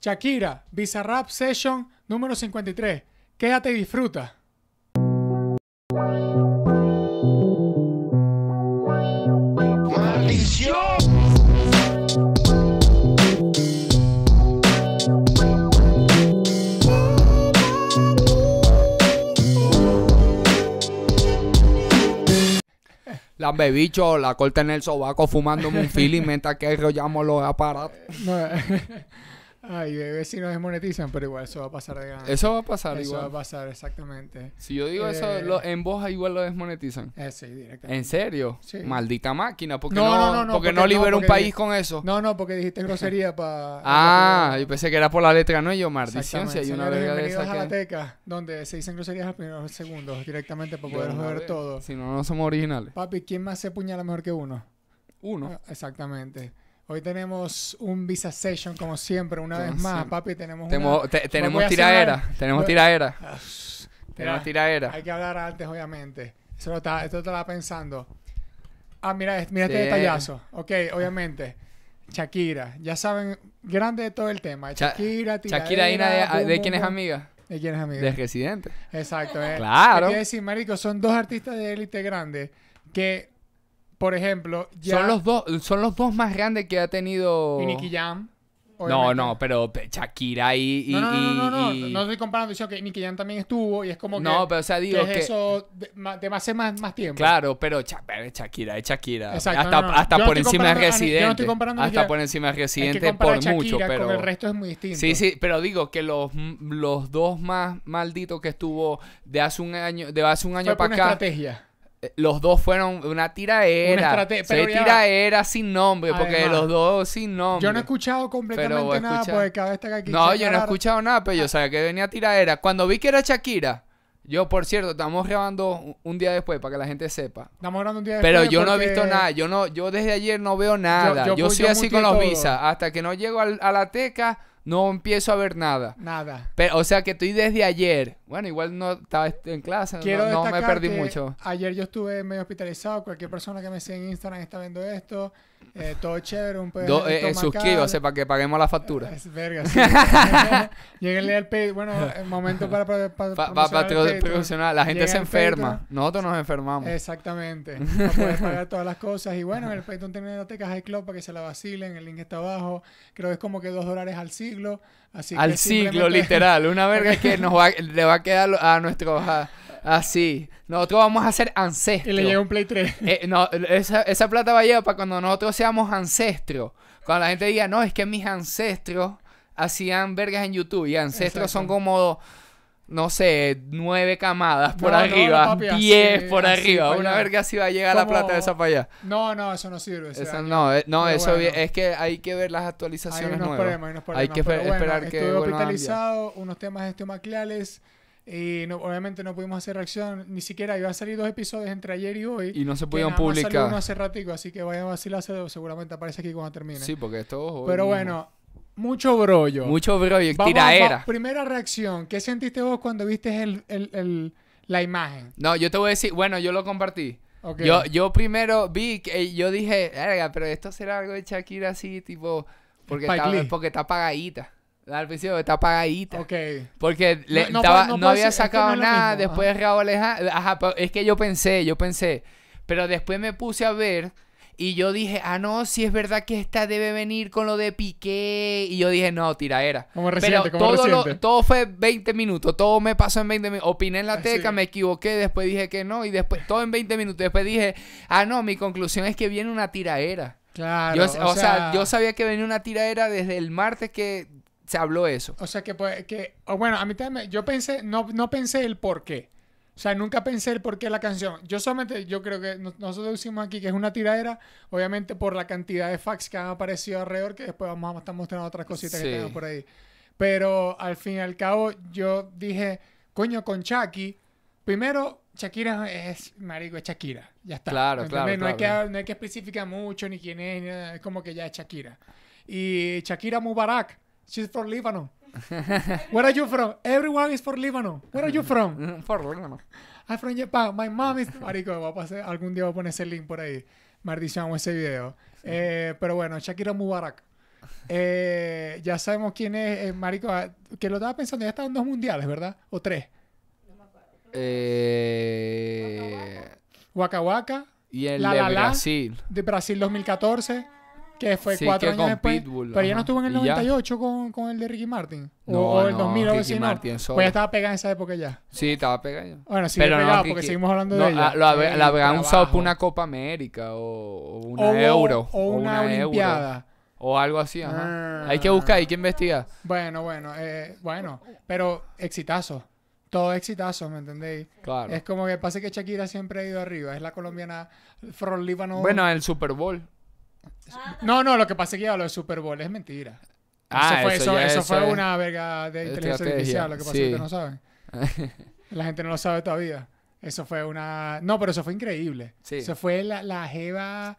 Shakira, Bizarrap Session número 53. Quédate y disfruta. La bebicho la corta en el sobaco fumándome un feeling mientras que rollamos los aparatos. Eh. Ay, bebé, si nos desmonetizan, pero igual eso va a pasar de ganas. Eso va a pasar igual. Eso va a pasar, exactamente. Si yo digo eso eh, en voz, igual lo desmonetizan. Eh, sí, directamente. ¿En serio? Sí. Maldita máquina, porque no, no, porque, no libera un país con eso? No, no, porque dijiste grosería para... Ah, yo pensé que era por la letra, no, y yo, maldición, si hay una verga de esa a la teca, donde se dicen groserías al primeros segundos, directamente para poder joder todo. Si no, no somos originales. Papi, ¿quién más se puñala mejor que uno? Uno. Ah, exactamente. Hoy tenemos un Visa Session, como siempre, una vez más, papi. Tenemos tenemos tiraera, tenemos tiraera. Ah, tenemos tiraera. Hay que hablar antes, obviamente. Eso lo está, esto estaba pensando. Ah, mira, mira este detallazo. Ok, obviamente. Shakira, ya saben, grande de todo el tema. Shakira, tiraera, Shakira de, quién es amiga? ¿De quién es amiga? De Residente. Exacto. Eh. Claro. Quiero decir, marico, son dos artistas de élite grande que por ejemplo, son los dos, son los dos más grandes que ha tenido. Y Nicky Jam. No, no, pero Shakira y. y no, no, no, no, no, no estoy comparando. Dice que okay, Nicky Jam también estuvo y es como que. No, pero o sea, digo. Que eso de, más, tiempo. Claro, pero Shakira es Shakira. Exacto, hasta, hasta por encima de residente. Yo no estoy comparando hasta por encima de residente por mucho, pero. Con el resto es muy distinto. Sí, sí, pero digo que los, los dos más malditos que estuvo de hace un año, de hace un año para acá. estrategia eh, los dos fueron una tiraera. Una pero tiraera sin nombre, porque los dos sin nombre. Yo no he escuchado completamente nada, porque cada vez que aquí. No, yo no he escuchado nada, pero pues, yo sabía que venía tiraera. Cuando vi que era Shakira, yo, por cierto, estamos grabando un día después para que la gente sepa. Estamos grabando un día después. Pero yo no he visto nada. Yo no, yo desde ayer no veo nada. Yo, soy así con los visas. Hasta que no llego a la teca no empiezo a ver nada. Nada. Pero, o sea que estoy desde ayer. Bueno, igual no estaba en clase, no, me perdí mucho. Ayer yo estuve medio hospitalizado, cualquier persona que me siga en Instagram está viendo esto. Eh, todo chévere, un pedo. Eh, eh suscríbase para que paguemos la factura. Es verga, sí. Lléguenle al pay Bueno, el momento para. Para, para, La gente se enferma. Nosotros nos enfermamos. Exactamente. para puedes pagar todas las cosas. Y bueno, en el Patreon tiene la teca Club para que se la vacilen. El link está abajo. Creo que es como que dos dólares al siglo al siglo, literal. Una verga que nos va, le va a quedar a nuestros... Así. Nosotros vamos a ser ancestros. Y le llega un Play eh, esa, esa, plata va a llegar para cuando nosotros seamos ancestros. Cuando la gente diga, no, es que mis ancestros hacían vergas en YouTube. Y ancestros son como no sé, nueve camadas por arriba, diez por arriba. Una verga si va a llegar la plata de esa para allá. No, no, eso no sirve. no, eh, no, eso es que hay que ver las actualizaciones hay unos nuevas. Problemas, hay, que esperar que. Estuve hospitalizado, unos temas estomacales Y obviamente no pudimos hacer reacción, ni siquiera iba a salir dos episodios entre ayer y hoy. Y no se pudieron publicar. Salió uno hace ratico, así que vayan a vacilarse, seguramente aparece aquí cuando termine. Sí, porque esto... Pero bueno, mucho brollo. Mucho brollo, tiraera. primera reacción, ¿qué sentiste vos cuando viste el, la imagen? No, yo te voy a decir, bueno, yo lo compartí. Yo, primero vi, que, eh, yo dije, pero esto será algo de Shakira así, tipo, porque está, porque está apagadita. Al principio está apagadita. Ok. Porque no, había sacado nada, después Raúl, ajá, ajá, es que yo pensé, yo pensé, pero después me puse a ver y yo dije, ah, no, si es verdad que esta debe venir con lo de Piqué. Y yo dije, no, tiraera. Como reciente, como todo, Lo, todo fue 20 minutos, todo me pasó en 20 minutos. Opiné en la ah, teca, me equivoqué, después dije que no, y después, todo en 20 minutos. Después dije, ah, no, mi conclusión es que viene una tiraera. Claro. o, sea, yo sabía que venía una tiraera desde el martes que se habló eso. O sea, que, pues, que bueno, a mí también, yo pensé, no, no pensé el por qué. O sea, nunca pensé el por qué la canción. Yo solamente, yo creo que nosotros decimos aquí que es una tiradera, obviamente por la cantidad de facts que han aparecido alrededor, que después vamos a estar mostrando otras cositas que tenemos por ahí. Pero al fin y al cabo, yo dije, coño, con Chucky, primero, Shakira es, marico, es Shakira. Ya está. Claro, claro. No, Hay que, no hay que especificar mucho ni quién es, es como que ya es Shakira. Y Shakira Mubarak, she's from Lebanon. Where are you from? Everyone is for Lebanon. Where are you from? For Lebanon. I'm ah, from Japan. My mom is... Marico, va a pasar, algún día voy a poner ese link por ahí. Maldición ese video. Eh, pero bueno, Shakira Mubarak. Eh, ya sabemos quién es, eh, Marico, ah, que lo estaba pensando, ya estaban dos mundiales, ¿verdad? ¿O tres? Eh... Waka Waka. Y el de Brasil. de Brasil 2014. Que fue sí, cuatro años después. pero ya no estuvo en el 98 con, con, el de Ricky Martin. O, el no, 2000 Pues ya estaba pegada en esa época ya. Sí, estaba pegada Bueno, sí, pero pegado no, porque seguimos hablando de ella. La, la, habían usado por una Copa América o, un una Euro. O una, Olimpiada. Euro. O algo así, ajá. Ah. Hay que buscar, hay que investigar. Bueno, bueno, eh, bueno. Pero exitazo. Todo exitazo, ¿me entendéis? Claro. Es como que pasa que Shakira siempre ha ido arriba. Es la colombiana From Líbano. Bueno, el Super Bowl. Ah, no, no, lo que pasa es que ya lo de Super Bowl es mentira. Ah, eso fue, una verga de inteligencia artificial, lo que pasa es que no saben. La gente no lo sabe todavía. Eso fue una... No, pero eso fue increíble. Se Eso fue la, la jeva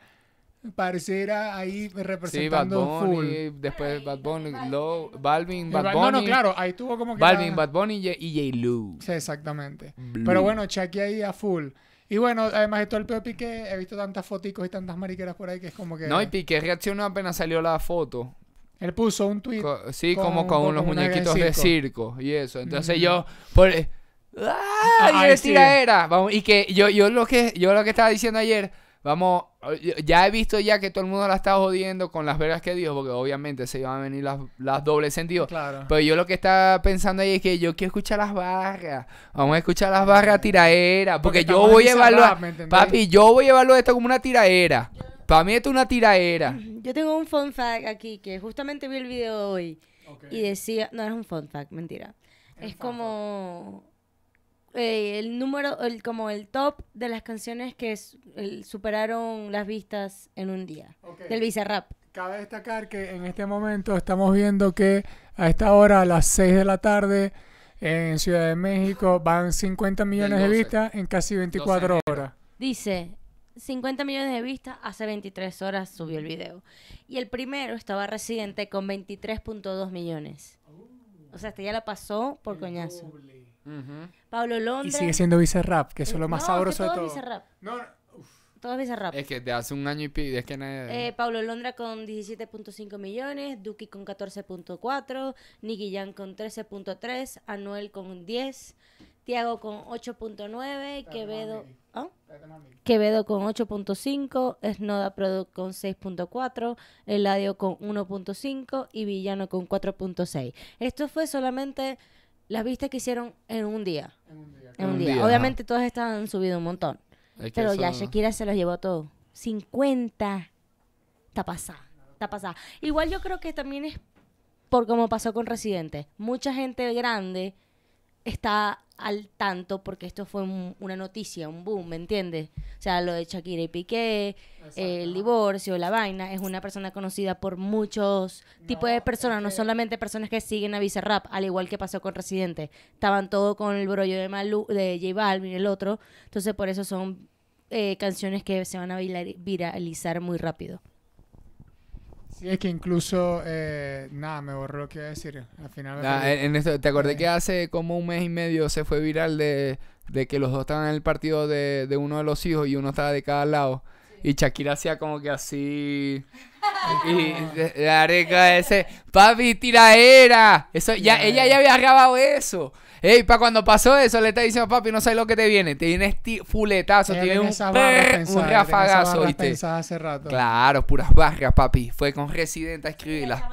pareciera ahí representando sí, Bad Bunny, full. después Bad Bunny, Low, Balvin, Bad Bunny. No, no, claro, ahí tuvo como que Balvin, Bad Bunny y J. Lou. Sí, exactamente. Pero bueno, Chucky ahí a full. Y bueno, además todo el peor Piqué, he visto tantas fotos y tantas mariqueras por ahí que es como que... No, y Piqué reaccionó apenas salió la foto. Él puso un tweet. sí, como con, los muñequitos de circo. y eso. Entonces yo... Por, ¡Ah! y ¡Ah! Vamos, y que yo, yo, lo que yo lo que estaba diciendo ayer Vamos, ya he visto ya que todo el mundo la está jodiendo con las vergas que dijo, porque obviamente se iban a venir las, las dobles sentidos. Claro. Pero yo lo que estaba pensando ahí es que yo quiero escuchar las barras. Vamos a escuchar las barras tiraeras. Porque, yo voy a evaluar. Ah, papi, yo voy a evaluar esto como una tiraera. Para mí esto es una tiraera. Yo tengo un fun fact aquí que justamente vi el video hoy. Y decía, no es un fun fact, mentira. es como eh, el número, el, como el top de las canciones que superaron las vistas en un día del del rap Cabe destacar que en este momento estamos viendo que a esta hora, a las 6 de la tarde, en Ciudad de México van 50 millones de vistas en casi 24 horas. Dice, 50 millones de vistas, hace 23 horas subió el video. Y el primero estaba Residente con 23.2 millones. O sea, este ya la pasó por coñazo. Pablo Londra... Y sigue siendo vice-rap, que es lo eh, más sabroso de todo. No, todo es vice-rap. Es que de hace un año y pide, es que nadie... Eh, Pablo Londra con 17.5 millones, Duki con 14.4, Nicky Jan con 13.3, Anuel con 10, Tiago con 8.9, Quevedo... ¿ah? Quevedo con 8.5, Snoda Product con 6.4, Eladio con 1.5 y Villano con 4.6. Esto fue solamente las vistas que hicieron en un día. En un día. Obviamente todas estaban subido un montón. pero ya Shakira se los llevó todo. 50. Está pasada. Está pasada. Igual yo creo que también es por como pasó con Residente. Mucha gente grande está al tanto porque esto fue una noticia, un boom, ¿me entiendes? O sea, lo de Shakira y Piqué, el divorcio, la vaina, es una persona conocida por muchos tipos de personas, no solamente personas que siguen a Bizarrap, al igual que pasó con Residente. Estaban todos con el brollo de Malu, de J Balvin, el otro, entonces por eso son eh, canciones que se van a viralizar muy rápido es que incluso, eh, nada, me borró lo que iba a decir. Al final en te acordé que hace como un mes y medio se fue viral de, que los dos estaban en el partido de, uno de los hijos y uno estaba de cada lado. Y Shakira hacía como que así. y la areca ese, papi, tiraera. Eso, ya, ella ya había grabado eso. Ey, pa' cuando pasó eso, le está diciendo, papi, no sabes lo que te viene. Te viene este fuletazo, te viene un, un rafagazo. Y Claro, puras barras, papi. Fue con Resident a escribirla.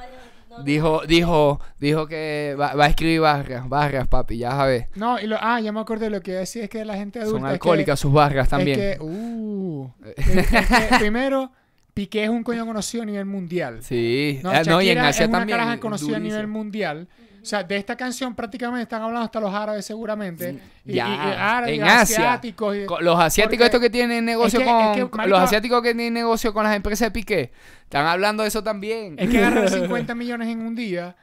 Dijo, dijo, dijo que va, a escribir barras, barras, papi, ya sabes. No, y lo, ah, ya me acordé, de lo que decía es que la gente adulta. Son alcohólicas sus barras también. Uh, es que, uh, primero, Piqué es un coño conocido a nivel mundial. Sí, no, ah, no y en Asia es una también. conocido a nivel mundial. O sea, de esta canción prácticamente están hablando hasta los árabes seguramente. Mm, y, en asiáticos. los asiáticos estos que tienen negocio con... los asiáticos que tienen negocio con las empresas de Piqué. Están hablando de eso también. Es que agarran 50 millones en un día.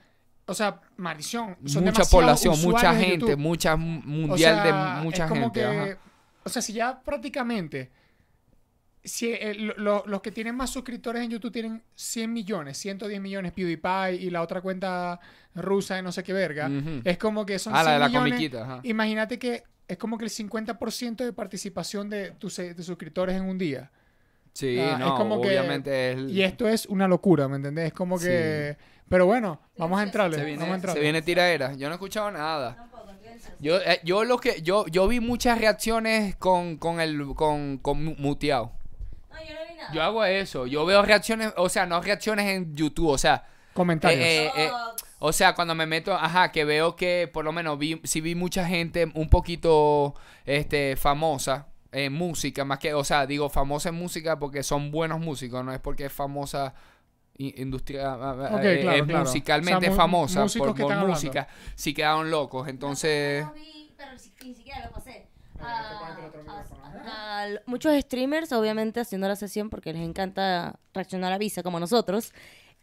O sea, maldición. Son mucha población, mucha gente, mucha mundial de mucha gente. o sea, si ya prácticamente si, eh, los que tienen más suscriptores en YouTube tienen 100 millones, 110 millones PewDiePie y la otra cuenta rusa de no sé qué verga. Es como que son ah, la de la Comiquita, Imagínate que es como que el 50% de participación de tus eh, suscriptores en un día. Sí, ah, no, obviamente es Y esto es una locura, ¿me entendés? Es como que... Pero bueno, vamos a entrarle. Se viene, tiradera. Yo no he escuchado nada. Yo, eh, yo, lo que, yo, yo vi muchas reacciones con, con el con, con muteado. Yo hago eso. Yo veo reacciones, o sea, no reacciones en YouTube, o sea. Comentarios. Eh, eh, eh, o sea, cuando me meto, ajá, que veo que por lo menos vi, sí vi mucha gente un poquito este, famosa en música, más que, o sea, digo famosa en música porque son buenos músicos, no es porque es famosa industria musicalmente famosa por, música, si sí quedaron locos, entonces... ni siquiera lo pasé. Ah, ¿eh? muchos streamers, obviamente, haciendo la sesión porque les encanta reaccionar a Visa como nosotros.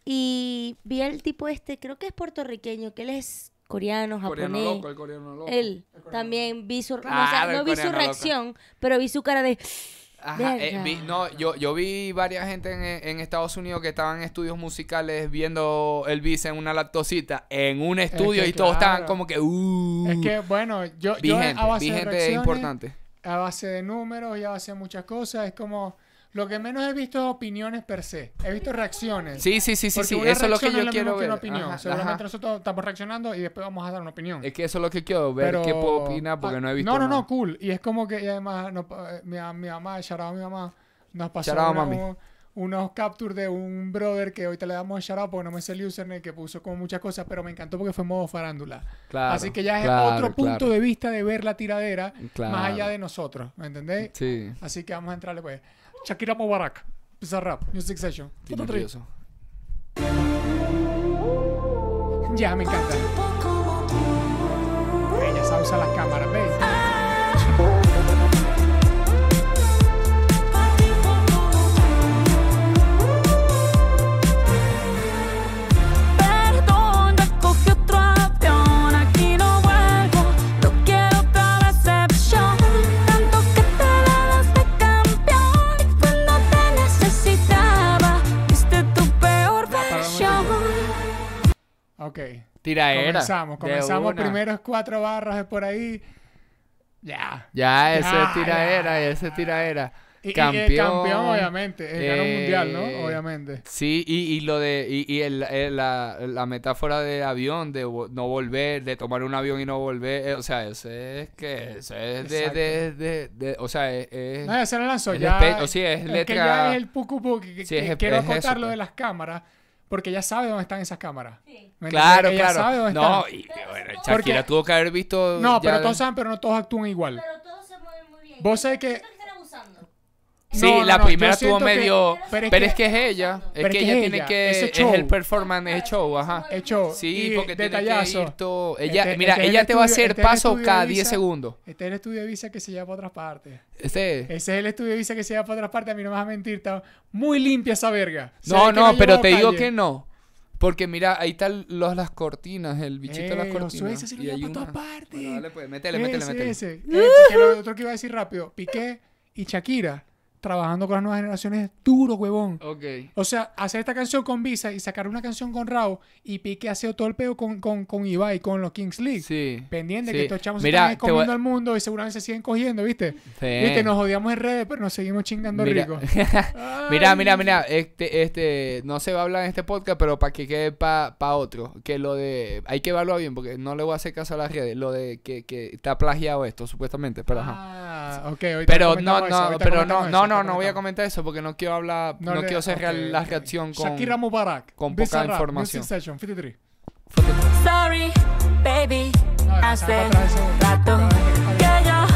Y vi al tipo este, creo que es puertorriqueño, que él es coreano, japonés. el coreano loco. Él también vi su, ah, no vi su reacción, pero vi su cara de... Eh, yo, vi varias gente en, Estados Unidos que estaban en estudios musicales viendo Elvis en una lactosita en un estudio y todos estaban como que, Es uh". que, bueno, yo, vi yo importante. A base de números y a base de muchas cosas, es como lo que menos he visto es opiniones per se. He visto reacciones. Sí, sí, sí, sí, sí. Eso es lo que yo quiero ver. Una opinión. Seguramente nosotros estamos reaccionando y después vamos a dar una opinión. Es que eso es lo que quiero ver. ¿Qué puedo opinar? Porque ah, no he visto. No, no, no, cool. Y es como que, además, eh, mi, mamá, Sharao, mi mamá, nos pasó. unos captures de un brother que ahorita le damos shout porque no me sé el username que puso como muchas cosas, pero me encantó porque fue modo farándula. Claro, Así que ya es otro punto de vista de ver la tiradera más allá de nosotros, ¿me entendéis? Sí. Así que vamos a entrarle pues. Shakira Mubarak. Rap, Music Session. Todo eso Ya, me encanta. Ella sabe usar las cámaras, ¿ves? Ok. Tiraera. Comenzamos. Comenzamos primeros cuatro barras por ahí. Ya. Ya, ese tiraera, ese tiraera. Y, campeón. campeón, obviamente. El eh, mundial, ¿no? Obviamente. Sí, y, y lo de. Y, y el, eh, la, la, metáfora de avión, de no volver, de tomar un avión y no volver. Eh, o sea, ese es que. Eso es de, de, de, O sea, es. es no, se lo lanzó ya. o sí, es letra. Que ya es el pucu Que, quiero contar lo de pues. las cámaras porque ya sabe dónde están esas cámaras. Sí. Claro, ella claro. Sabe dónde no, y bueno, Shakira tuvo que haber visto. No, pero, todos saben, pero no todos actúan igual. Pero todos se mueven muy bien. Vos sabés que Sí, la primera tuvo medio. pero, es, que, es, ella. Es, que, ella tiene que. Es el performance, es show, ajá. Es show. Sí, porque tiene que ir todo. Ella, este, mira, este ella te va a hacer este paso cada 10 segundos. Este es el estudio de visa que se lleva para otras partes. Este. Ese es el estudio de visa que se lleva para otras partes. A mí no me vas a mentir, está muy limpia esa verga. no, no, pero te digo que no. Porque mira, ahí están las cortinas, el bichito de las eh, cortinas. y hay partes. dale, pues, métele, métele, métele. Ese, ese. otro que iba a decir rápido, Piqué y Shakira trabajando con las nuevas generaciones es duro, huevón. Ok. O sea, hacer esta canción con Visa y sacar una canción con Rao y Pique hace todo el pedo con, con, con Ibai, con los Kings League. Sí. Pendiente que estos echamos están comiendo al mundo y seguramente se siguen cogiendo, ¿viste? Sí. Viste, nos odiamos en redes, pero nos seguimos chingando mira. mira, mira, mira, este, este, no se va a hablar en este podcast, pero para que quede para otro, que lo de, hay que evaluar bien, porque no le voy a hacer caso a las redes, lo de que, que está plagiado esto, supuestamente, pero ah, ok. Pero no, no, pero no, no, no, no, no voy a comentar eso porque no quiero hablar, no, quiero cerrar la reacción okay. con, Shakira Mubarak, con poca información. Sorry, baby, hace rato que yo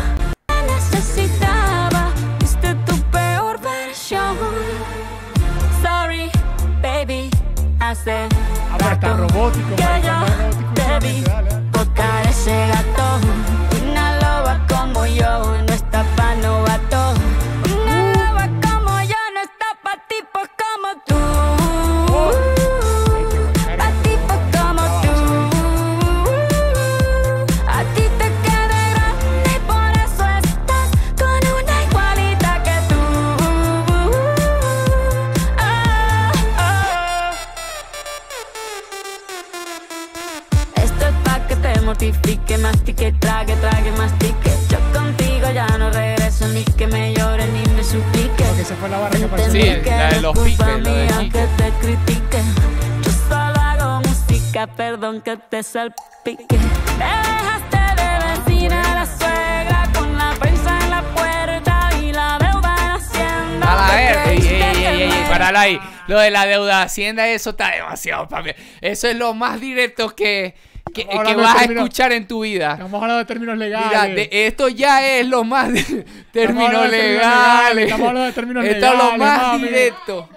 necesitaba, viste tu peor versión. Sorry, baby, hace rato robótico, que yo te vi tocar ese gato. Una loba como yo no está pa' no sí, la de los piques, lo de que te critique. Yo solo hago música, perdón que te salpique. Me dejaste de vecina a la suegra con la prensa en la puerta y la deuda en Hacienda. A la ver, ey, ey, ey, ey, ahí. Lo de la deuda de Hacienda, eso está demasiado, mí. Eso es lo más directo que que, vas a escuchar en tu vida. Estamos hablando de términos legales. Mira, esto ya es lo más de, términos legales. Estamos hablando de términos legales. Esto es lo más directo.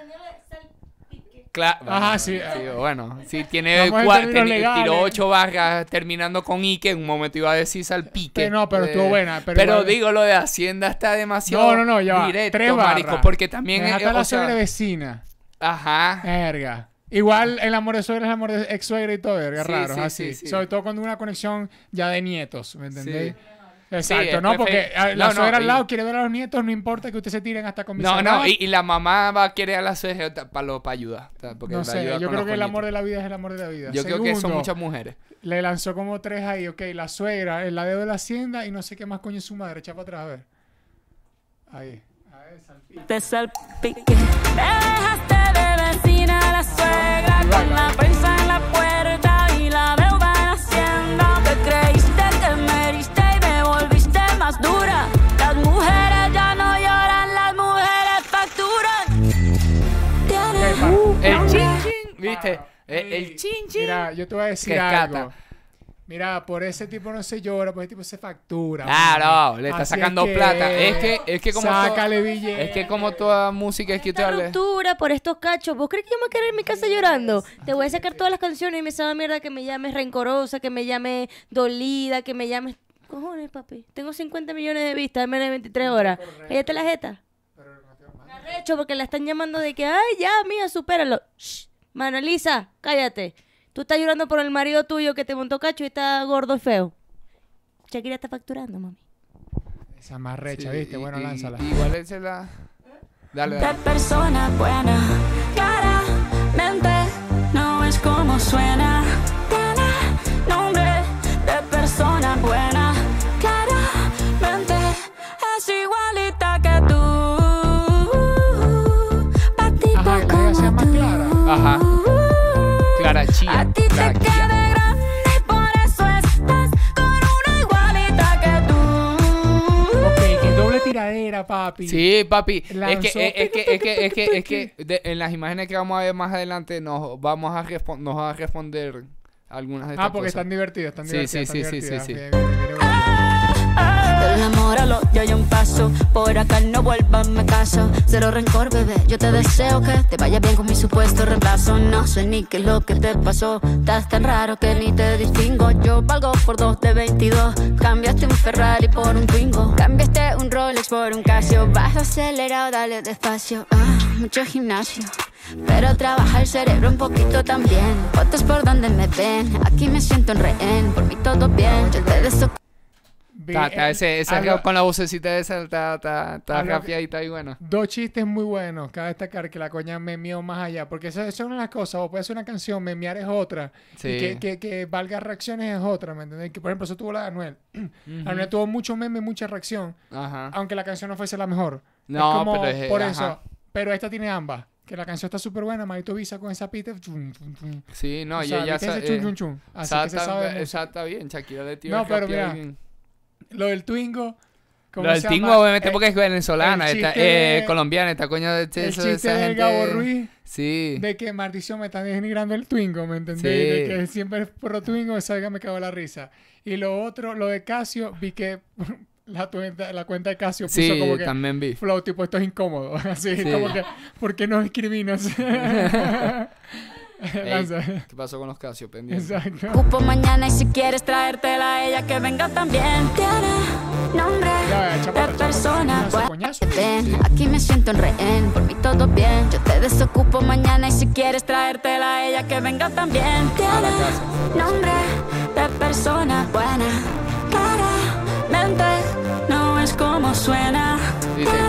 Claro. Ajá, sí. bueno, si sí, tiene tiró ocho vagas terminando con Ike, en un momento iba a decir salpique. Que no, pero estuvo eh, buena. Pero, digo, lo de Hacienda está demasiado no, no, no, ya directo, Tres marico, porque también es, la o vecina. Ajá. Verga. Igual el amor de suegra es el amor de ex suegra y todo, es raro, así. Sobre todo cuando una conexión ya de nietos, ¿me entendéis? Exacto, no, porque ah, la suegra al lado quiere ver a los nietos, no importa que ustedes se tiren hasta con No, no, y, la mamá va a querer a la suegra para ayudar. no sé, yo creo que el amor de la vida es el amor de la vida. Yo creo que son muchas mujeres. Le lanzó como tres ahí, ok, la suegra, el lado de la hacienda y no sé qué más coño es su madre, echa para atrás, a ver. Ahí. A ver, salpique. Te salpique. Dejaste de vecina con la prensa en la puerta y la deuda en Hacienda. Te creíste que meriste y me volviste más dura. Las mujeres ya no lloran, las mujeres facturan. Eh, eh, el, uh, ¿viste? El, el chin Mira, yo te voy a decir algo. Mira, por ese tipo no se llora, por ese tipo se factura. Claro, le está sacando plata. Es que, es que como. Es que como toda música es que te ruptura por estos cachos. ¿Vos crees que yo me voy a quedar en mi casa llorando? Te voy a sacar todas las canciones y me sabe mierda que me llames rencorosa, que me llame dolida, que me llames. Cojones, papi. Tengo 50 millones de vistas en menos de 23 horas. Ella te la jeta. Arrecho, porque la están llamando de que, ay, ya, mía, supéralo. Shh. cállate. Tú estás llorando por el marido tuyo que te montó cacho y está gordo y feo. Shakira está facturando, mami. Esa más recha, ¿viste? bueno, lánzala. Igual Dale, persona no es como suena. A ti te queda grande y por eso estás con una igualita que tú. Ok, que doble tiradera, papi. Sí, papi. Es que, es, es, que, es que, es que, es que en las imágenes que vamos a ver más adelante nos vamos a, nos va a responder algunas de ah, estas Ah, porque están divertidas, están divertidas. Sí, sí, sí, sí, sí, sí, sí. Del amor a lo yo hay un paso. Por acá no vuelvas, me caso. Cero rencor, bebé. Yo te deseo que te vaya bien con mi supuesto reemplazo. No sé ni qué es lo que te pasó. Estás tan raro que ni te distingo. Yo valgo por dos de 22. Cambiaste un Ferrari por un Twingo. Cambiaste un Rolex por un Casio. Vas acelerado, dale despacio. Ah, mucho gimnasio. Pero trabaja el cerebro un poquito también. Fotos por donde me ven. Aquí me siento en rehén. Por mí todo bien. Yo te Está, eh, ese, ese con la vocecita de esa está, ta está rafiadita y bueno. Dos chistes muy buenos. Cabe destacar que la coña memeó más allá. Porque eso, es una de las cosas. o puede ser una canción, memear es otra. Y que, que, valga reacciones es otra, ¿me entendés? Que, por ejemplo, eso tuvo la de Anuel. Anuel tuvo mucho meme, mucha reacción. Ajá. Aunque la canción no fuese la mejor. No, pero es, Por eso. Pero esta tiene ambas. Que la canción está súper buena, Marito Visa con esa pita. Chum, chum, chum. Sí, no, o sea, ya, ya chum, eh, chum, chum. Así que se sabe. Esa está bien, Shakira de tío. No, pero mira, bien lo del Twingo. Lo del Twingo, obviamente, porque es eh, venezolana, está, eh, colombiana, Está coño de eso, el esa de gente. Gabo Ruiz. Sí. De que maldición me están denigrando el Twingo, ¿me entendés? De que siempre es pro Twingo, Esa salga, me cago la risa. Y lo otro, lo de Casio, vi que la, la cuenta de Casio puso sí, como que también vi. Flow, tipo, esto es incómodo. Así, como que, ¿por qué no discriminas ¿Qué pasó con los Casio pendientes? Exacto. mañana y si quieres traértela a ella que venga también. Tiene nombre de persona. buena. Ven, aquí me siento en rehén, por mí todo bien. Yo te desocupo mañana y si quieres traértela a ella que venga también. Tiene nombre de persona buena. Claramente no es como suena. Tiene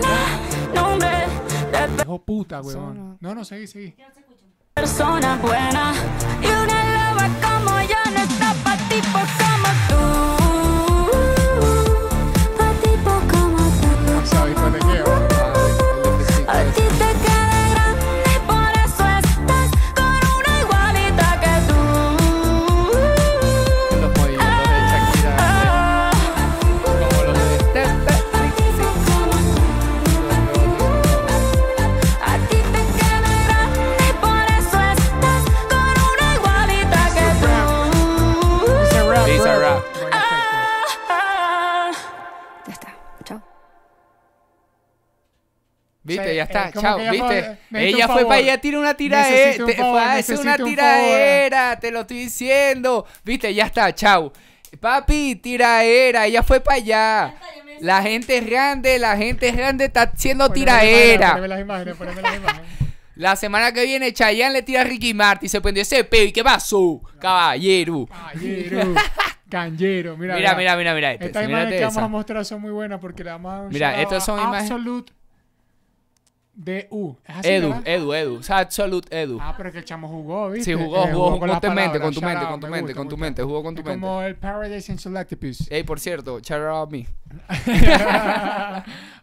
nombre de persona. puta, weón. No, no, sé sí persona buena y una loba como yo no está para tipo pues como tú. ya está, eh, chao, ¿viste? ella fue para allá, tira una tiraera. un una tiraera, te lo estoy diciendo, ¿viste? Ya está, chao. Papi, tiraera, ella fue para allá. La gente es grande, la gente es grande, está haciendo tiraera. Poneme las imágenes, poneme las imágenes. La semana que viene Chayanne le tira a Ricky Martin se prendió ese pey y qué pasó, caballero. Caballero. Canjero, mira. Mira, mira, mira, este, Estas imágenes que vamos a mostrar son muy buenas porque le vamos Mira, estas son imágenes. DU. u Edu, Edu, Edu. O Absolute Edu. Ah, pero es que el chamo jugó, ¿viste? Sí, eh, jugó, jugó, con, tu mente, con tu mente, con tu mente, con tu mente, jugó con tu mente. Como el Paradise in Selectipus. Ey, por cierto, shout a mí.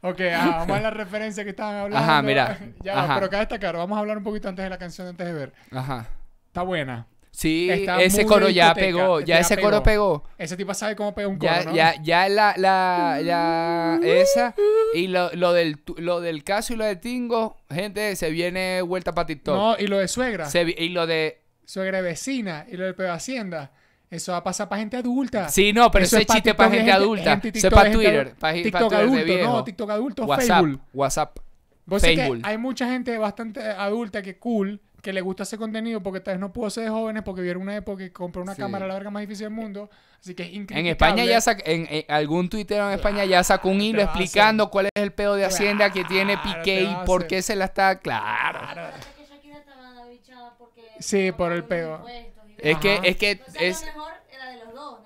ok, ah, vamos a la referencia que estaban hablando. Ajá, mira. ya, pero acá está Vamos a hablar un poquito antes de la canción, antes de ver. Ajá. Está buena. Sí, ese coro ya pegó, ya, ese coro pegó. Ese tipo sabe cómo pega un coro, ya, ¿no? Ya, ya la, la, esa y lo, lo, del, lo del caso y lo de Tingo, gente, se viene vuelta para TikTok. No, y lo de suegra. y lo de... Suegra vecina y lo del pedo de Hacienda. Eso va a pasar para gente adulta. Sí, no, pero eso ese es chiste para gente, adulta. eso es para Twitter. Para TikTok Twitter adulto, no, TikTok adulto, WhatsApp, Facebook. WhatsApp, Facebook. hay mucha gente bastante adulta que cool que le gusta ese contenido porque tal vez no pudo ser de jóvenes porque vieron una época que compró una cámara la verga más difícil del mundo. Así que es increíble. En España ya sacó en, algún twitter en España ya sacó un hilo explicando cuál es el pedo de Hacienda que tiene Piqué y por qué se la está. Claro. Sí, por el pedo. Es que, es que. es...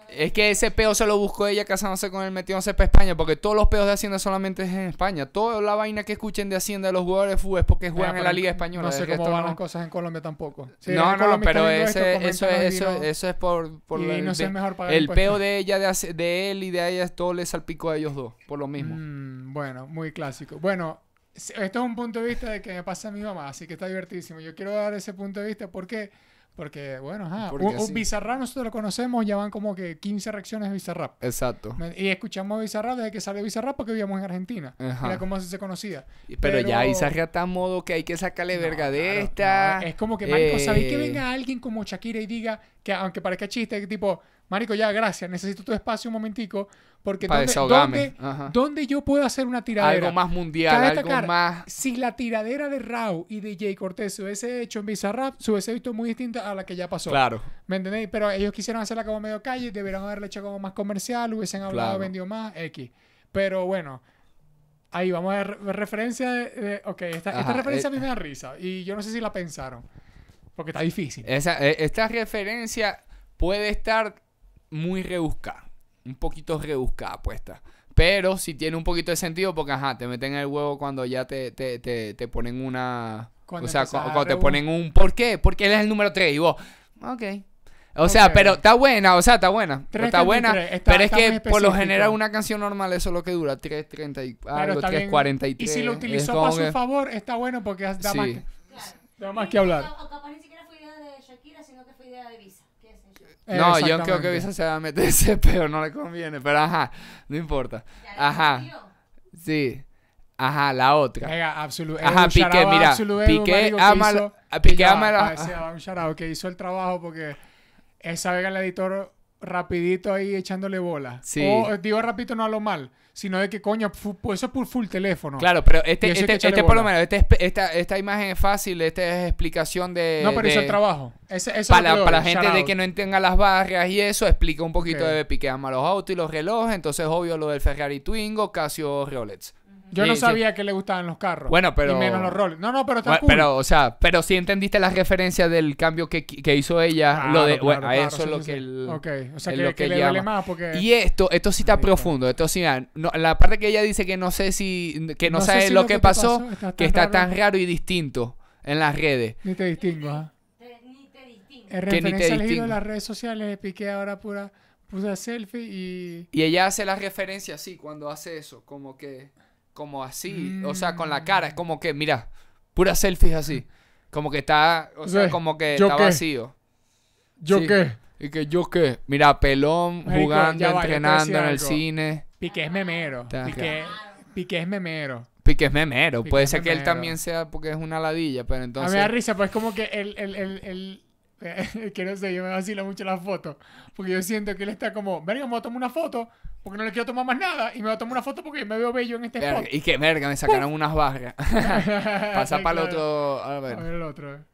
Es que ese peo se lo buscó ella casándose con él metiéndose para España, porque todos los peos de Hacienda solamente es en España. Toda la vaina que escuchen de Hacienda de los jugadores de es porque juegan ah, en la Liga Española. No sé cómo van las cosas en Colombia tampoco. no, no, pero eso, es, por, por el peo de ella, de, él y de ella, todo le salpicó a ellos dos, por lo mismo. Mm, bueno, muy clásico. Bueno, esto es un punto de vista de que me pasa a mi mamá, así que está divertísimo. Yo quiero dar ese punto de vista porque porque, bueno, ajá. un, nosotros lo conocemos, ya van como que 15 reacciones de Bizarrap. Exacto. Y escuchamos a Bizarrap desde que salió Bizarrap porque vivíamos en Argentina. Ajá. Era como se conocía. Pero, Pero... ya Bizarrap está modo que hay que sacarle verga de esta. Es como que, Marcos, ¿sabéis que venga eh. alguien como Shakira y diga que, aunque parezca chiste, que tipo, Marico, ya, gracias, necesito tu espacio un momentico, porque Para dónde donde, yo puedo hacer una tiradera? Algo más mundial, algo más... Si la tiradera de Rao y de Jay Cortés se hubiese hecho en Rap, se hubiese visto muy distinta a la que ya pasó. Claro. ¿Me entendéis? Pero ellos quisieron hacerla como medio calle, deberían haberla hecho como más comercial, hubiesen hablado, vendido más, X. Pero bueno, ahí vamos a ver referencia de... ok, esta, referencia eh, a mí me da risa, y yo no sé si la pensaron, porque está difícil. Eh, esta referencia puede estar muy rebuscada. Un poquito rebuscada puesta. Pero si tiene un poquito de sentido porque, ajá, te meten el huevo cuando ya te, te, te, te ponen una... o sea, cuando te ponen un... ¿Por qué? Porque él es el número 3 y vos... Ok. O sea, pero está buena, o sea, está buena. Pero está buena, pero es que por lo general una canción normal eso es lo que dura, 3.30 y algo, 3.43. Y si lo utilizó para su favor, está bueno porque da, más, que, hablar. O capaz ni siquiera fue idea de Shakira, sino que fue idea de Visa. No, yo creo que Visa se va a meter ese pero no le conviene, pero ajá, no importa. Ajá. Sí. Ajá, la otra. Venga, Ajá, Piqué, mira. Piqué ama, Piqué ama la... un que hizo el trabajo porque sabe que el editor rapidito ahí echándole bola. Eh, digo rapidito no a lo mal, sino de que coño, pues eso es por full teléfono. Claro, pero este, este, este por lo menos, este esta, esta imagen es fácil, esta es explicación de... No, pero eso trabajo. para, para la gente de que no entienda las barras y eso, explica un poquito de piquean malos los autos y los relojes, entonces obvio lo del Ferrari Twingo, Casio Rolex. Yo no sabía que le gustaban los carros. Bueno, pero. Y menos los roles. No, no, pero está Pero, o sea, pero si entendiste las referencias del cambio que, hizo ella. lo de, eso es lo que. ok, o sea, que, le duele más porque. Y esto, esto sí está profundo. Esto sí, ah, la parte que ella dice que no sé si. que no, sabe lo, que, pasó, que está tan raro y distinto en las redes. Ni te distingo, ¿ah? Ni te distingo. En referencia las redes sociales, piqué ahora pura. selfie y. Y ella hace las referencias, sí, cuando hace eso, como que como así, o sea, con la mm. cara, es como que, mira, pura selfies así. Como que está, o sea, como que está vacío. ¿Yo qué? Y que yo qué. Mira, pelón, jugando, entrenando en el cine. Piqué es memero. Piqué, es memero. Piqué es memero. Puede ser que él también sea porque es una ladilla, pero entonces. A mí da risa, pues como que él... Él... Él... que no sé, yo me vacilo mucho la foto. Porque yo siento que él está como, venga, vamos a tomar una foto porque no le quiero tomar más nada y me voy a tomar una foto porque me veo bello en este spot. Y que verga, me sacaron unas vagas Pasa para el otro. A ver. A ver el otro.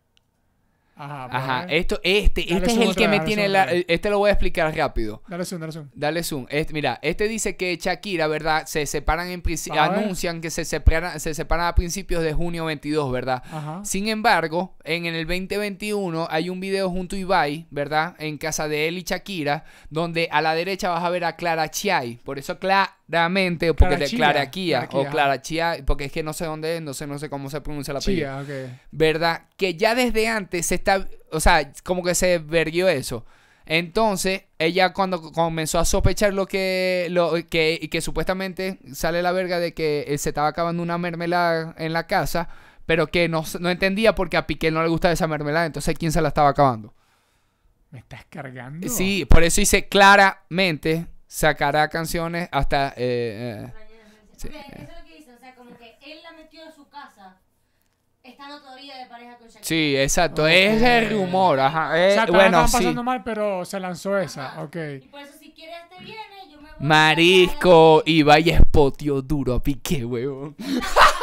Ajá, Esto, este, este es el que me tiene la. Este lo voy a explicar rápido. Dale zoom, dale zoom. Dale zoom. Este, mira, este dice que Shakira, ¿verdad? Se separan en anuncian que se separan, se separan a principios de junio 22, ¿verdad? Ajá. Sin embargo, en el 2021 hay un video junto a Ibai, ¿verdad? En casa de él y Shakira, donde a la derecha vas a ver a Clara Chai Por eso Clara claramente, porque Clarachía, de Claraquía o Clarachía, porque es que no sé dónde es, no sé, no sé cómo se pronuncia la palabra. ¿Verdad? Que ya desde antes se está, o sea, como que se verguió eso. Entonces, ella cuando comenzó a sospechar lo que, lo que, y que supuestamente sale la verga de que eh, se estaba acabando una mermelada en la casa, pero que no, no entendía porque a Piqué no le gustaba esa mermelada, entonces ¿quién se la estaba acabando? ¿Me estás cargando? Sí, por eso dice claramente sacará canciones hasta... Eh, eh sí. Eso eh. es lo que dice, o sea, como que él la metió a su casa estando todavía de pareja con Shakira. Sí, exacto. Okay. Es el rumor, ajá. Eh, o sea, eh, están pasando mal, pero se lanzó esa, ajá. ok. Y por eso, si quieres, te viene, yo me voy Marisco, y vaya espoteó duro a pique, huevón.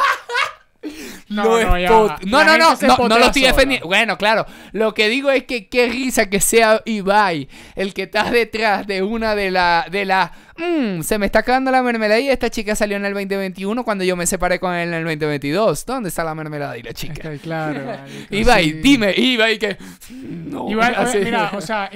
No, no, no, no, no, lo estoy defendiendo. Bueno, claro, lo que digo es que qué risa que sea Ibai el que está detrás de una de las... De la, mm, se me está acabando la mermelada y esta chica salió en el 2021 cuando yo me separé con él en el 2022. ¿Dónde está la mermelada y la chica? claro. Ibai, dime, Ibai que... No, mira, o sea,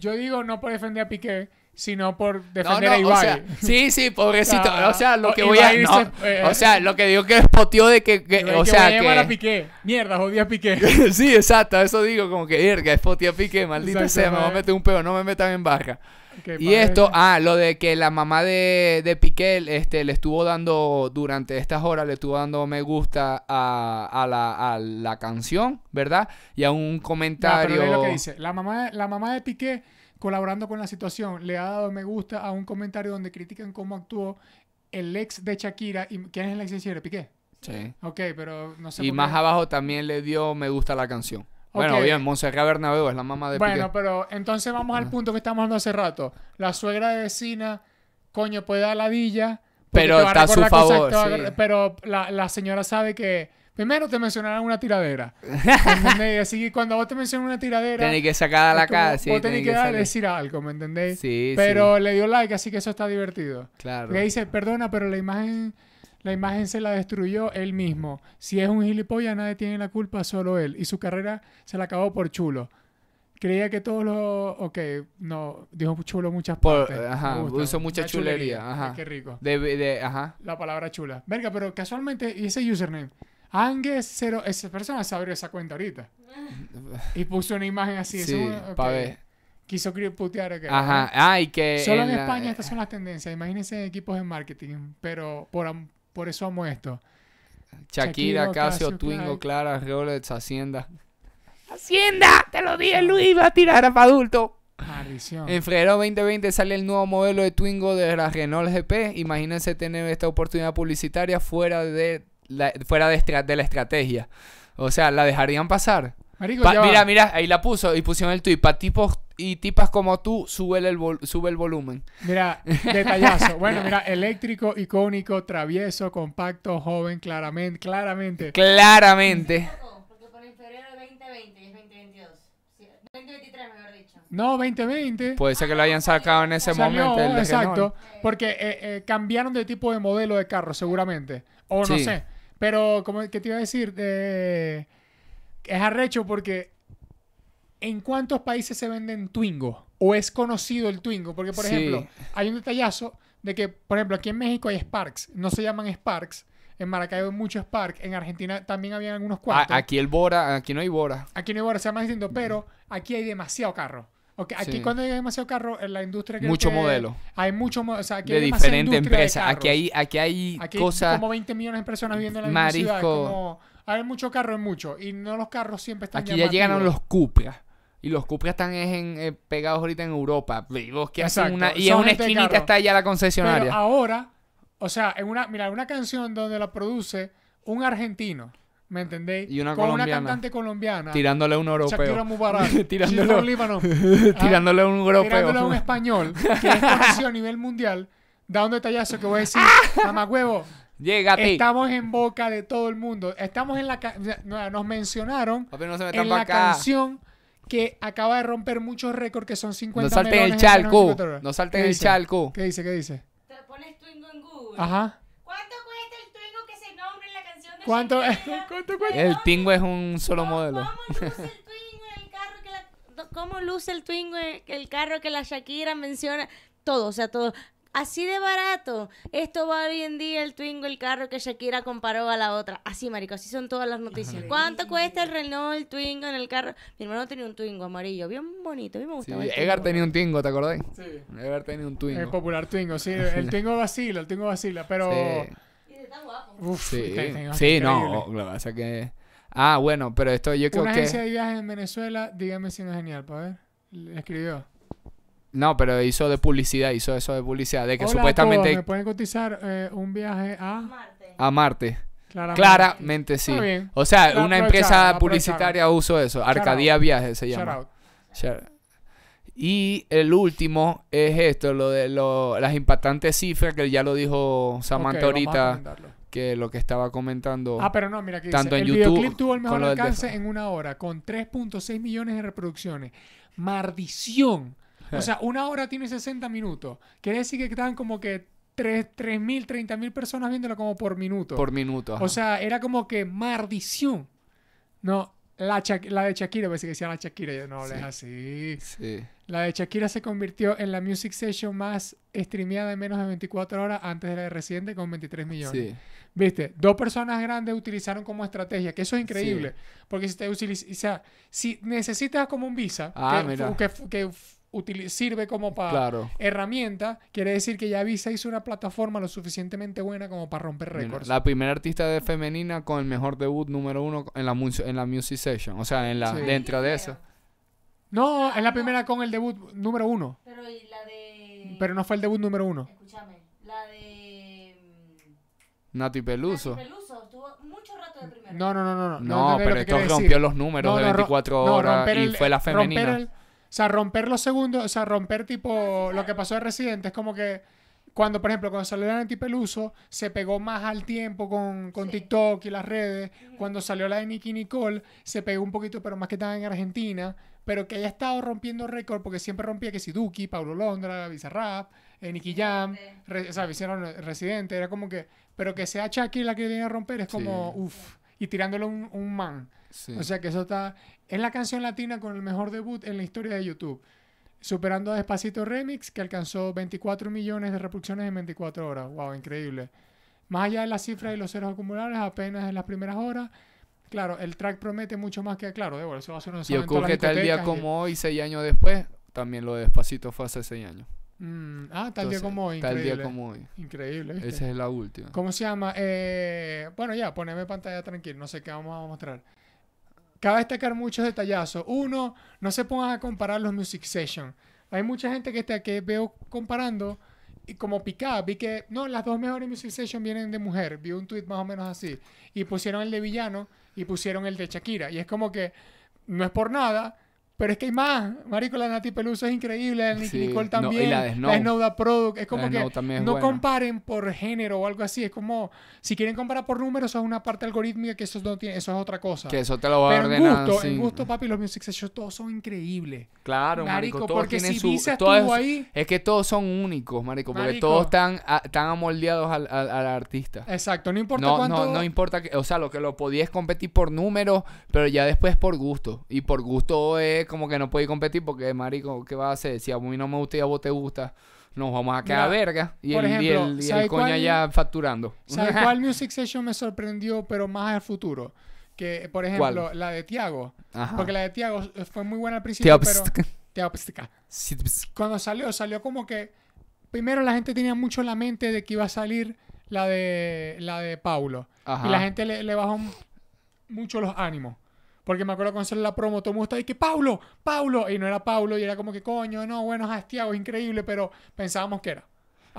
yo digo no por defender a Piqué sino por defender a Ibai. sí, sí, pobrecito. o sea, lo que voy a. decir, eh, eh. o sea, lo que digo que poteo de que. o sea, que. Mierda, jodía a Piqué. sí, exacto. Eso digo, como que, es poteo a Piqué. Maldita sea, me voy a meter un peo, no me metan en barra. y esto, ah, lo de que la mamá de, de Piqué este, le estuvo dando, durante estas horas, le estuvo dando me gusta a, a, la, a la canción, ¿verdad? Y a un comentario. lo que dice, la mamá, la mamá de Piqué colaborando con la situación, le ha dado me gusta a un comentario donde critican cómo actuó el ex de Shakira. Y, ¿Quién es el ex de Shakira? Piqué. Sí. Ok, pero no sé. Y más abajo también le dio me gusta a la canción. Bueno, bien, Montserrat Bernabéu es la mamá de Bueno, pero entonces vamos al ah. punto que estamos hablando hace rato. La suegra de vecina, coño, puede dar ladilla. Pero está a su favor. Pero la señora sabe que Primero te mencionaron una tiradera. ¿Entendéis? Así que cuando vos te mencionas una tiradera. Tenéis que sacar a la cara. Sí, vos tenéis que, decir algo, ¿me entendéis? Sí. Pero le dio like, así que eso está divertido. Claro. Le dice, perdona, pero la imagen. La imagen se la destruyó él mismo. Si es un gilipollas, nadie tiene la culpa, solo él. Y su carrera se la acabó por chulo. Creía que todos los. Ok, no. Dijo chulo muchas partes. ajá, mucha chulería. Ajá. Qué rico. De, de, ajá. La palabra chula. Verga, pero casualmente, ¿y ese username? ángel cero. Esa persona se abrió esa cuenta ahorita. Y puso una imagen así. Sí, ver. Quiso putear. acá. Ajá. Ah, que. Solo en, España eh, estas son eh. las tendencias. Imagínense equipos de marketing. Pero por, por eso amo esto. Shakira, Casio, Twingo, Clara, Rolex, Hacienda. ¡Hacienda! Te lo dije, Luis, iba a tirar a adulto. En febrero 2020 sale el nuevo modelo de Twingo de la Renault GP. Imagínense tener esta oportunidad publicitaria fuera de fuera de, de la estrategia. O sea, la dejarían pasar. mira, mira, ahí la puso y pusieron el tweet. Para tipos y tipas como tú, sube el, sube el volumen. Mira, detallazo. bueno, mira, eléctrico, icónico, travieso, compacto, joven, claramente. Claramente. Claramente. Porque por 2020 mejor dicho. No, 2020. Puede ser que lo hayan sacado en ese momento. exacto. Porque eh, eh, cambiaron de tipo de modelo de carro, seguramente. O no sé pero, como ¿qué te iba a decir? es arrecho porque ¿en cuántos países se venden Twingo? ¿O es conocido el Twingo? Porque, por ejemplo, hay un detallazo de que, por ejemplo, aquí en México hay Sparks. No se llaman Sparks. En Maracaibo hay muchos Sparks. En Argentina también había algunos cuartos. aquí el Bora, aquí no hay Bora. Aquí no hay Bora, se llama distinto, pero aquí hay demasiado carro. Okay, aquí cuando hay demasiado carro, en la industria... mucho modelo. Hay mucho o sea, De diferentes empresas. Aquí hay, aquí hay aquí cosas... Hay como 20 millones de personas viviendo en la misma ciudad. hay mucho carro, en mucho. Y no los carros siempre están Aquí ya llegaron los Cupra. Y los Cupra están en, eh, pegados ahorita en Europa. Y, en una esquinita está ya la concesionaria. Pero ahora, o sea, en una, mira, una canción donde la produce un argentino. ¿Me entendéis? con una cantante colombiana. Tirándole a un europeo. Shakira Mubarak. tirándole, a un líbano. Ah, tirándole a un europeo. Tirándole a un español que es conocido a nivel mundial. Da un detallazo que voy a decir, mamá huevo. Llegate. Estamos en boca de todo el mundo. Estamos en la... Nos mencionaron en la canción que acaba de romper muchos récords que son 50 No salten el chalco. No salten el chalco. ¿Qué dice? ¿Qué dice? Te pones Twingo en Google. Ajá. ¿Cuánto, ¿Cuánto, El Twingo es un solo modelo. ¿Cómo luce el Twingo el carro que la, el carro que la Shakira menciona? Todo, o sea, todo. Así de barato. Esto va hoy en día el Twingo, el carro que Shakira comparó a la otra. Así, marico, así son todas las noticias. ¿Cuánto cuesta el Renault, el Twingo en el carro? Mi hermano tenía un Twingo amarillo, bien bonito, a mí me gustaba. Edgar tenía un Twingo, ¿te acordás? Sí. Edgar tenía un Twingo. El popular Twingo, sí. El Twingo vacila, el Twingo vacila, pero... Sí. Uf, sí, sí, no, lo que que... Ah, bueno, pero esto yo creo que... Una agencia de viajes en Venezuela, dígame si no es genial, para pues, ver. escribió. No, pero hizo de publicidad, hizo eso de publicidad, de que supuestamente... ¿Me pueden cotizar eh, un viaje a... Marte. A Marte. Claramente, Claramente sí. O sea, una empresa publicitaria usó eso. Arcadia Viajes se llama. Shout out. Shout out. Y el último es esto, lo de las impactantes cifras que ya lo dijo Samantha ahorita, que lo que estaba comentando. Ah, pero no, mira que dice, el YouTube, videoclip tuvo el mejor alcance en una hora, con 3.6 millones de reproducciones. Mardición. O sea, una hora tiene 60 minutos. Quiere decir que estaban como que 3.000, 30.000 personas viéndolo como por minuto. Por minuto. O sea, era como que ¡maldición! No, la, la de Shakira, parece que decía la Shakira. Yo no hables así. Sí. La de Shakira se convirtió en la music session más streameada en menos de 24 horas antes de la de reciente con 23 millones. ¿Viste? Dos personas grandes utilizaron como estrategia, que eso es increíble. Porque si te si necesitas como un visa, ah, que, sirve como para herramienta, quiere decir que ya Visa hizo una plataforma lo suficientemente buena como para romper récords. La primera artista de femenina con el mejor debut número uno en la, en la Music Session, o sea, en la, dentro de eso. No, es la primera con el debut número uno. Pero ¿y la de. Pero no fue el debut número uno. Escúchame, la de. Mm, Nati Peluso. Nati Peluso estuvo mucho rato de primera No, no, no, no. No, no, pero esto rompió los números de 24 horas y fue la femenina. o sea, romper los segundos, o sea, romper tipo lo que pasó de Resident es como que cuando, por ejemplo, cuando salió la Antipeluso, se pegó más al tiempo con, con TikTok y las redes. Cuando salió la de Nicki Nicole, se pegó un poquito, pero más que nada en Argentina. Pero que haya estado rompiendo récord, porque siempre rompía que si Duki, Paulo Londra, Bizarrap, eh, Nicky Jam, o sea, hicieron Residente, era como que. Pero que sea Chucky la que viene a romper, es como, uff, y tirándole un, man. O sea que eso está. Es la canción latina con el mejor debut en la historia de YouTube superando Despacito Remix, que alcanzó 24 millones de reproducciones en 24 horas. ¡Wow! Increíble. Más allá de las cifras y los ceros acumulables, apenas en las primeras horas. Claro, el track promete mucho más que, claro, Débora, eso va a ser un Y creo que tal día como hoy, seis años después, también lo de Despacito fue hace seis años. Mm, ah, tal día como hoy. Increíble. Tal día como hoy. Increíble. Esa es la última. ¿Cómo se llama? Eh, bueno, ya, poneme pantalla tranquila, no sé qué vamos a mostrar cabe destacar muchos detallazos. Uno, no se pongan a comparar los Music Sessions... Hay mucha gente que, está, que veo comparando y como picada, vi que no, las dos mejores Music Session vienen de mujer. Vi un tweet más o menos así. Y pusieron el de Villano y pusieron el de Shakira. Y es como que no es por nada, pero es que hay más. Marico, la Nati Peluso es increíble, el Nick Nicole también. No, y la Product. Es como que no comparen por género o algo así. Es como, si quieren comparar por números, eso es una parte algorítmica que eso, no tiene, eso es otra cosa. Que eso te lo va a ordenar. En gusto, gusto, papi, los music todos son increíbles. Claro, Marico. porque si ahí... Es que todos son únicos, Marico. Porque todos están, están amoldeados al, artista. Exacto. No importa no, cuánto... No, no importa. Que, o sea, lo que lo podías competir por números, pero ya después por gusto. Y por gusto es como que no podéis competir porque, marico, ¿qué va a hacer? Si a mí no me gusta y a vos te gusta, nos vamos a quedar a verga. Y el, coño ya facturando. ¿Sabes cuál Music Session me sorprendió, pero más al futuro? Que, por ejemplo, la de Tiago. Porque la de Tiago fue muy buena al principio, pero... Cuando salió, salió como que... Primero la gente tenía mucho en la mente de que iba a salir la de, la de Paulo. Y la gente le bajó mucho los ánimos. Porque me acuerdo cuando salió la promo, todo el mundo estaba y que Paulo, Paulo. Y no era Paulo, y era como que coño, no, bueno, es increíble, pero pensábamos que era.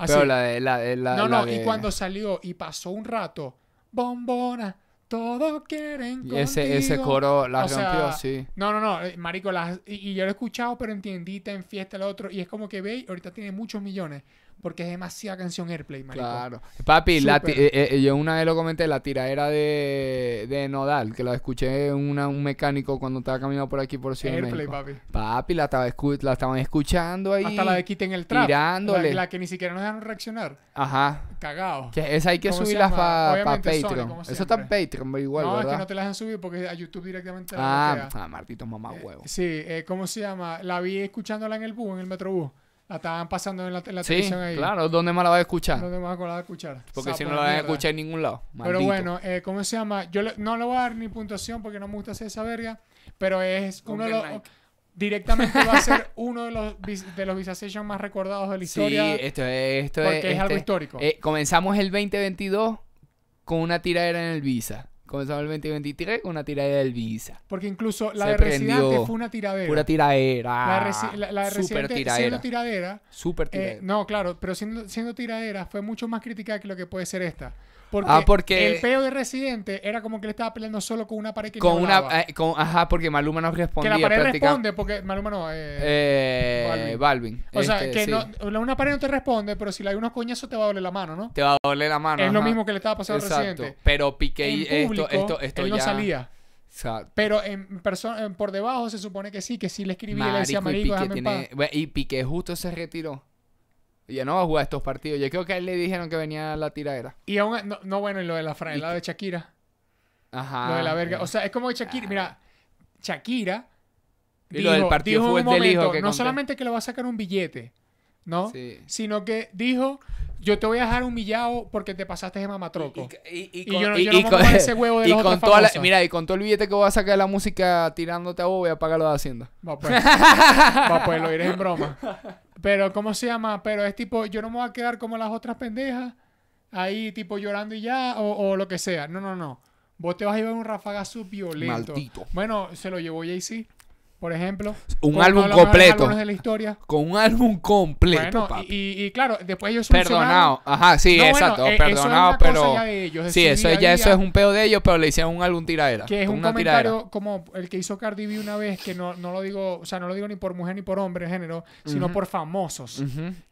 Pero la de la, la No, no, y cuando salió y pasó un rato, bombona. Todos quieren y ese, ese coro la rompió, sí. No, no, no, eh, marico, las, y, yo lo he escuchado, pero en en fiesta, lo otro, y es como que veis, ahorita tiene muchos millones, porque es demasiada canción Airplay, marico. Claro. Papi, la eh, eh, yo una vez lo comenté, la tiradera de, de Nodal, que la escuché una, un mecánico cuando estaba caminando por aquí por Ciudad Airplay, papi. Papi, la, estaba escu la estaban escuchando ahí. Hasta la de Quiten el Trap. Tirándole. La, que ni siquiera nos dejaron reaccionar. Ajá. Cagado. Que esa hay que subirla para pa Patreon. Sony, Eso está en Patreon, pero igual, No, es que no te las han subido porque a YouTube directamente Ah, ah martito mamá huevo. Eh, sí, eh, ¿cómo se llama? La vi escuchándola en el bus, en el metrobús la estaban pasando en la, televisión ahí. sí, televisión ahí. Claro, ¿dónde más la vas a escuchar? ¿Dónde más la vas a escuchar? Porque si no la vas a escuchar en ningún lado. Pero bueno, eh, ¿cómo se llama? Yo no le voy a dar ni puntuación porque no me gusta hacer esa verga, pero es uno de los. Directamente va a ser uno de los de los Visa más recordados de la historia. Sí, esto es. Esto porque es, algo este, histórico. Eh, comenzamos el 2022 con una tiradera en el Visa. Comenzamos el 2023 con una tiradera del Visa. Porque incluso la de Residente fue una tiradera. Pura tiradera. La de, Residente siendo tiradera. Super eh, tiradera. no, claro, pero siendo, siendo tiradera fue mucho más criticada que lo que puede ser esta. Porque ah, porque el peo de Residente era como que le estaba peleando solo con una pared que con no una eh, Ajá, porque Maluma no respondía. Que la pared responde porque Maluma no. Eh, eh Balvin. O sea, este, que no, una pared no te responde, pero si le hay unos coñazos te va a doler la mano, ¿no? Te va a doler la mano. Es lo mismo que le estaba pasando a Residente. Pero Piqué esto, esto, esto él ya... no salía. Pero en persona por debajo se supone que sí, que sí le escribía y le decía marico, y y Piqué justo se retiró ya no va a jugar estos partidos. Yo creo que a él le dijeron que venía la tiradera. Y aún, no, bueno, y lo de la franela de Shakira. Ajá. Lo de la verga. O sea, es como Shakira. Mira, Shakira. Y lo del partido fue un que No solamente que le va a sacar un billete, ¿no? Sí. Sino que dijo. Yo te voy a dejar humillado porque te pasaste de mamatroco. Y, con, yo, no, ese huevo de Mira, y con todo el billete que voy a sacar de la música tirándote a vos, voy a pagarlo de Hacienda. Va pues. va pues, lo iré en broma. Pero, ¿cómo se llama? Pero es tipo, yo no me voy a quedar como las otras pendejas, ahí tipo llorando y ya, o, o lo que sea. No, no, no. Vos te vas a llevar un rafagazo violento. Maldito. Bueno, se lo llevó Jay-Z por ejemplo. Un álbum completo. De la historia. Con un álbum completo. Bueno, y, y, claro, después ellos Perdonado. Ajá, sí, exacto. perdonado, pero. sí, eso ya eso es un pedo de ellos, pero le hicieron un álbum tiradera. Que es un comentario como el que hizo Cardi B una vez, que no, lo digo, o sea, no lo digo ni por mujer ni por hombre en género, sino por famosos.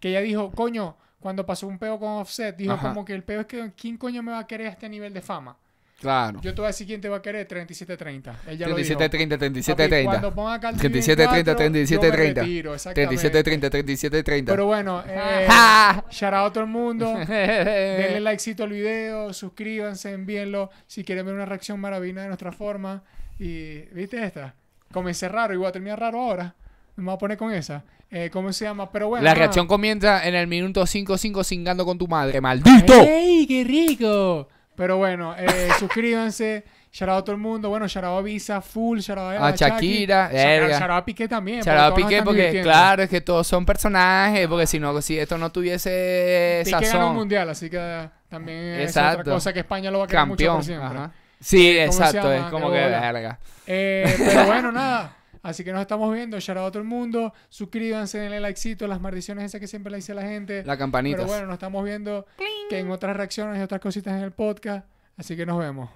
Que ella dijo, coño, cuando pasó un peo con Offset, dijo como que el peo es que ¿quién coño me va a querer a este nivel de fama? Claro. Yo te voy a va a querer 3730. Ella 3730, 3730. Cuando ponga 3730, 3730. 3730, 3730. Pero bueno, eh, shout out a todo el mundo. Denle likecito al video, suscríbanse, envíenlo si quieren ver una reacción maravillosa de nuestra forma y ¿viste esta? Comencé raro y voy a terminar raro ahora. Me voy a poner con esa. Eh, ¿Cómo se llama? Pero bueno. La reacción comienza en el minuto 5-5 cingando con tu madre. ¡Maldito! ¡Ey, qué rico! Pero bueno, eh, suscríbanse. Charado a todo el mundo. Bueno, charado a Visa, full, charado a, a Shakira. Charado a Piqué también. Charado a Piqué porque, claro, es que todos son personajes. Porque si no, si esto no tuviese Piqué ganó un mundial, así que eh, también es otra cosa que España lo va a querer mucho por siempre. Sí, exacto, es como que verga. Eh, pero bueno, nada. Así que nos estamos viendo. Shout a todo el mundo. Suscríbanse, denle likecito, las maldiciones esas que siempre le dice la gente. La campanita. Pero bueno, nos estamos viendo que en otras reacciones y otras cositas en el podcast. Así que nos vemos.